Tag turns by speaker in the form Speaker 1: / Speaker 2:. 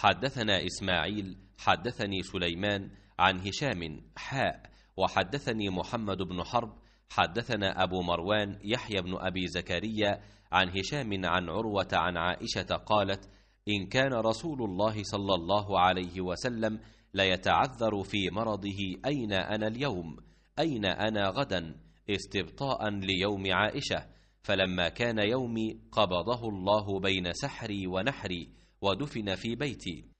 Speaker 1: حدثنا إسماعيل
Speaker 2: حدثني سليمان عن هشام حاء وحدثني محمد بن حرب حدثنا أبو مروان يحيى بن أبي زكريا عن هشام عن عروة عن عائشة قالت إن كان رسول الله صلى الله عليه وسلم ليتعذر في مرضه أين أنا اليوم أين أنا غدا استبطاء ليوم عائشة فلما كان يومي قبضه
Speaker 3: الله بين سحري ونحري ودفن في بيتي